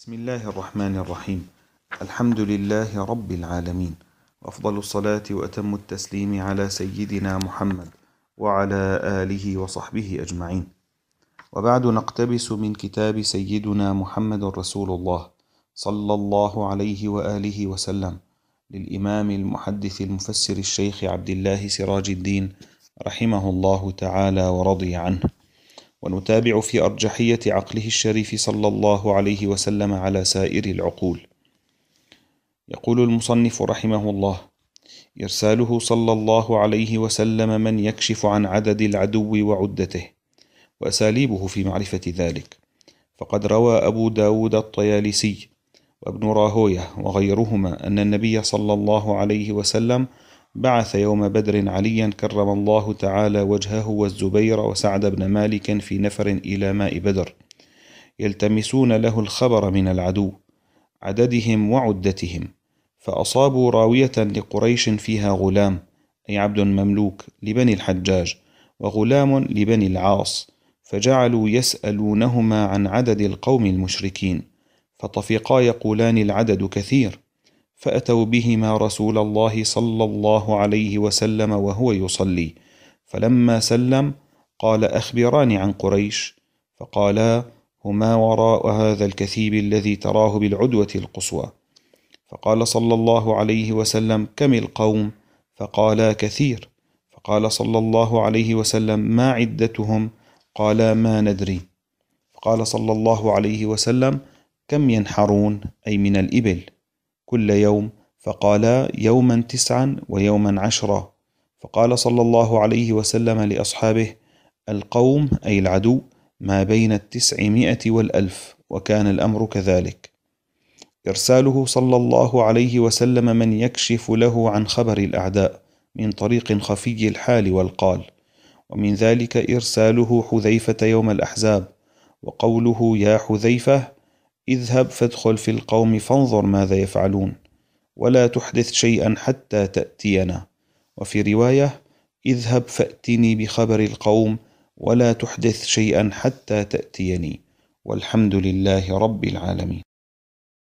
بسم الله الرحمن الرحيم الحمد لله رب العالمين أفضل الصلاة وأتم التسليم على سيدنا محمد وعلى آله وصحبه أجمعين وبعد نقتبس من كتاب سيدنا محمد رسول الله صلى الله عليه وآله وسلم للإمام المحدث المفسر الشيخ عبد الله سراج الدين رحمه الله تعالى ورضي عنه ونتابع في أرجحية عقله الشريف صلى الله عليه وسلم على سائر العقول يقول المصنف رحمه الله إرساله صلى الله عليه وسلم من يكشف عن عدد العدو وعدته وأساليبه في معرفة ذلك فقد روى أبو داود الطيالسي وابن راهوية وغيرهما أن النبي صلى الله عليه وسلم بعث يوم بدر عليا كرم الله تعالى وجهه والزبير وسعد بن مالك في نفر إلى ماء بدر يلتمسون له الخبر من العدو عددهم وعدتهم فأصابوا راوية لقريش فيها غلام أي عبد مملوك لبني الحجاج وغلام لبني العاص فجعلوا يسألونهما عن عدد القوم المشركين فطفقا يقولان العدد كثير فأتوا بهما رسول الله صلى الله عليه وسلم وهو يصلي فلما سلم قال أخبراني عن قريش فقالا هما وراء هذا الكثيب الذي تراه بالعدوة القصوى فقال صلى الله عليه وسلم كم القوم فقالا كثير فقال صلى الله عليه وسلم ما عدتهم قالا ما ندري فقال صلى الله عليه وسلم كم ينحرون أي من الإبل كل يوم فقال يوما تسعا ويوما عشرا فقال صلى الله عليه وسلم لأصحابه القوم أي العدو ما بين التسعمائة والألف وكان الأمر كذلك إرساله صلى الله عليه وسلم من يكشف له عن خبر الأعداء من طريق خفي الحال والقال ومن ذلك إرساله حذيفة يوم الأحزاب وقوله يا حذيفة اذهب فادخل في القوم فانظر ماذا يفعلون ولا تحدث شيئا حتى تأتينا وفي رواية اذهب فأتني بخبر القوم ولا تحدث شيئا حتى تأتيني والحمد لله رب العالمين